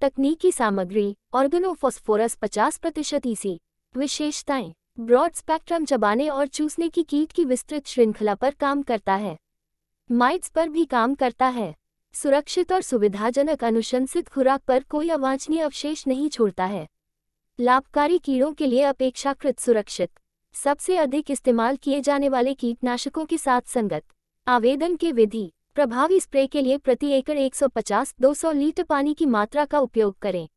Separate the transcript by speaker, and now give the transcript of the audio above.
Speaker 1: तकनीकी सामग्री ऑर्गेनोफॉस्फोरस 50 प्रतिशत ईसी e विशेषताएं ब्रॉड स्पेक्ट्रम चबाने और चूसने की कीट की विस्तृत श्रृंखला पर काम करता है माइट्स पर भी काम करता है सुरक्षित और सुविधाजनक अनुशंसित खुराक पर कोई अवांछनीय अवशेष नहीं छोड़ता है लाभकारी कीड़ों के लिए अपेक्षाकृत सुरक्षित सबसे अधिक इस्तेमाल किए जाने वाले कीटनाशकों के साथ संगत आवेदन के विधि प्रभावी स्प्रे के लिए प्रति एकड़ 150-200 लीटर पानी की मात्रा का उपयोग करें